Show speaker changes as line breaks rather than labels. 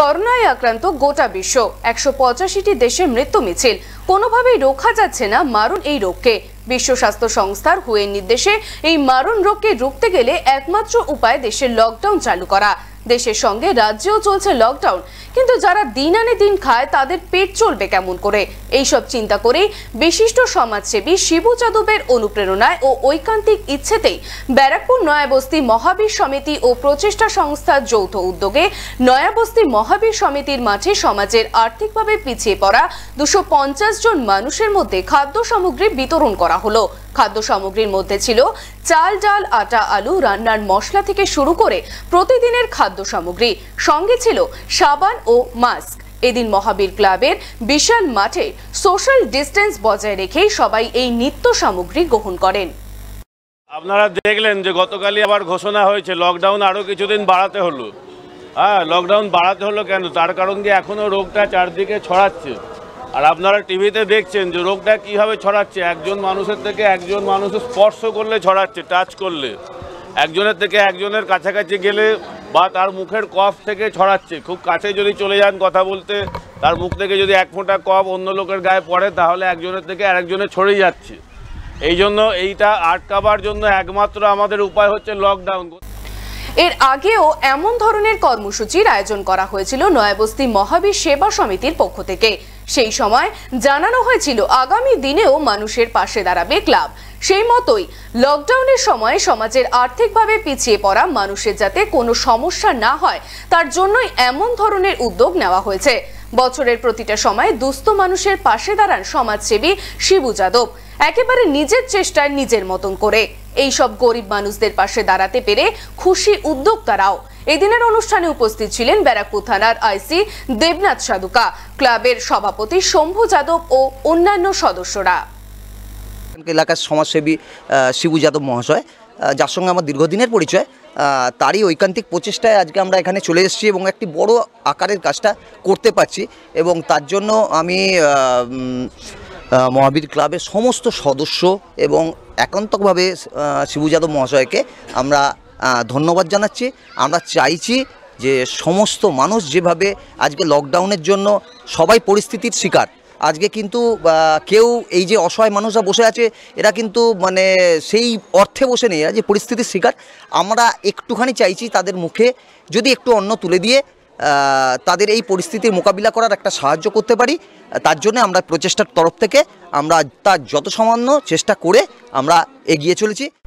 করোনায় আক্রান্ত গোটা বিশ্ব একশো পঁচাশিটি দেশে মৃত্যু মিছিল কোনোভাবেই রোখা যাচ্ছে না মারণ এই রোগকে বিশ্ব স্বাস্থ্য সংস্থার হুয়ের নির্দেশে এই মারণ রোগকে রুখতে গেলে একমাত্র উপায় দেশে লকডাউন চালু করা দেশের সঙ্গে রাজ্যেও চলছে লকডাউন কিন্তু যারা দিন আনে দিন খায় তাদের পেট চলবে কেমন করে এইসব চিন্তা করেই বিশিষ্ট সমাজসেবী শিবু যাদবের অনুপ্রেরণায় ও ঐকান্তিক ইচ্ছেতেই ব্যারাকপুর নয়াবস্তি মহাবীর সমিতি ও প্রচেষ্টা সংস্থার যৌথ উদ্যোগে নয়াবস্তি মহাবীর সমিতির মাঠে সমাজের আর্থিকভাবে পিছিয়ে পড়া দুশো জন মানুষের মধ্যে খাদ্য সামগ্রী বিতরণ করা হলো খাদ্য সামগ্রীর মধ্যে ছিল চাল ডাল আটা আলু রান্নার মশলা থেকে শুরু করে প্রতিদিনের খাদ্য সামগ্রী সঙ্গে ছিল সাবান ও মাস্ক এদিন মহাবীর ক্লাবের বিশাল মাঠে সোশ্যাল ডিস্টেন্স বজায় রেখে সবাই এই নিত্য সামগ্রী গ্রহণ করেন
আপনারা দেখলেন যে গতকালই আবার ঘোষণা হয়েছে লকডাউন আরও কিছুদিন বাড়াতে হলো হ্যাঁ লকডাউন বাড়াতে হলো কেন তার কারণ যে এখনও রোগটা চারদিকে ছড়াচ্ছে আর আপনারা টিভিতে দেখছেন যে রোগটা কীভাবে ছড়াচ্ছে একজন মানুষের থেকে একজন মানুষের স্পর্শ করলে ছড়াচ্ছে টাচ করলে একজনের থেকে একজনের কাছাকাছি গেলে বা তার মুখের কফ থেকে ছড়াচ্ছে খুব কাছে যদি চলে যান কথা বলতে তার মুখ থেকে যদি এক ফোঁটা কফ অন্য লোকের গায়ে পড়ে তাহলে একজনের থেকে আরেকজনে ছড়িয়ে যাচ্ছে এই জন্য এইটা আটকাবার জন্য একমাত্র আমাদের উপায় হচ্ছে লকডাউন
এর আগেও এমন ধরনের কর্মসূচির আয়োজন করা হয়েছিল নয়াবস্তি মহাবীর সেবা সমিতির পক্ষ থেকে সেই সময় জানানো হয়েছিল আগামী দিনেও মানুষের পাশে দাঁড়াবে ক্লাব সেই মতোই লকডাউনের সময় সমাজের আর্থিকভাবে পিছিয়ে পড়া মানুষের যাতে কোনো সমস্যা না হয় তার জন্যই এমন ধরনের উদ্যোগ নেওয়া হয়েছে বছরের প্রতিটা সময় দুস্থ মানুষের পাশে দাঁড়ান সমাজসেবী শিবু যাদব একেবারে নিজের চেষ্টায় নিজের মতন করে এইসব গরিব মানুষদের পাশে দাঁড়াতে পেরে খুশি উদ্যোক্তারাও এদিনের অনুষ্ঠানে উপস্থিত ছিলেন ব্যারাকপুর থানার আইসি দেবনাথ সাধুকা ক্লাবের সভাপতি শম্ভু যাদব ও অন্যান্য সদস্যরা
এলাকার সমাজসেবী শিবু যাদব মহাশয় যার সঙ্গে আমার দীর্ঘদিনের পরিচয় তারই ঐকান্তিক প্রচেষ্টায় আজকে আমরা এখানে চলে এসেছি এবং একটি বড় আকারের কাজটা করতে পারছি এবং তার জন্য আমি মহাবীর ক্লাবের সমস্ত সদস্য এবং একান্তকভাবে শিবু যাদব মহাশয়কে আমরা ধন্যবাদ জানাচ্ছি আমরা চাইছি যে সমস্ত মানুষ যেভাবে আজকে লকডাউনের জন্য সবাই পরিস্থিতির শিকার আজকে কিন্তু কেউ এই যে অসহায় মানুষরা বসে আছে এরা কিন্তু মানে সেই অর্থে বসে নেই এরা যে পরিস্থিতির শিকার আমরা একটুখানি চাইছি তাদের মুখে যদি একটু অন্ন তুলে দিয়ে তাদের এই পরিস্থিতির মোকাবিলা করার একটা সাহায্য করতে পারি তার জন্য আমরা প্রচেষ্টার তরফ থেকে আমরা তার যত সামান্য চেষ্টা করে আমরা এগিয়ে চলেছি